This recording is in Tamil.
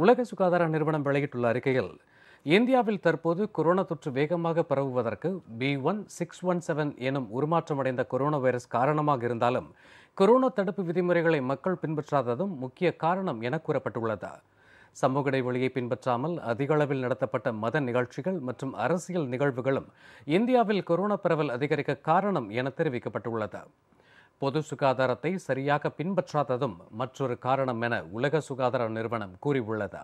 உலக சுகாதார நிறுவனம் வெளியிட்டுள்ள அறிக்கையில் இந்தியாவில் தற்போது கொரோனா தொற்று வேகமாக பரவுவதற்கு B one six one seven எனும் உருமாற்றமடைந்த கொரோனா வைரஸ் காரணமாக இருந்தாலும் கொரோனா தடுப்பு விதிமுறைகளை மக்கள் பின்பற்றாததும் முக்கிய காரணம் என கூறப்பட்டுள்ளது சமூக இடைவெளியை பின்பற்றாமல் அதிக அளவில் நடத்தப்பட்ட மத நிகழ்ச்சிகள் மற்றும் அரசியல் நிகழ்வுகளும் இந்தியாவில் கொரோனா பரவல் அதிகரிக்க காரணம் என தெரிவிக்கப்பட்டுள்ளது பொது சுகாதாரத்தை சரியாக பின்பற்றாததும் மற்றொரு காரணம் என உலக சுகாதார நிறுவனம் கூறியுள்ளது